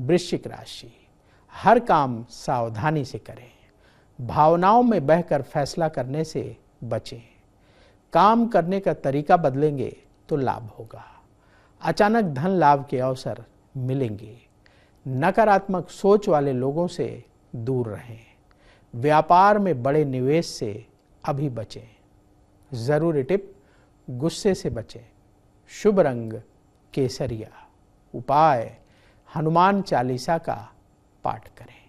वृश्चिक राशि हर काम सावधानी से करें भावनाओं में बहकर फैसला करने से बचें काम करने का तरीका बदलेंगे तो लाभ होगा अचानक धन लाभ के अवसर मिलेंगे नकारात्मक सोच वाले लोगों से दूर रहें व्यापार में बड़े निवेश से अभी बचें ज़रूरी टिप गुस्से से बचें शुभ रंग केसरिया उपाय हनुमान चालीसा का पाठ करें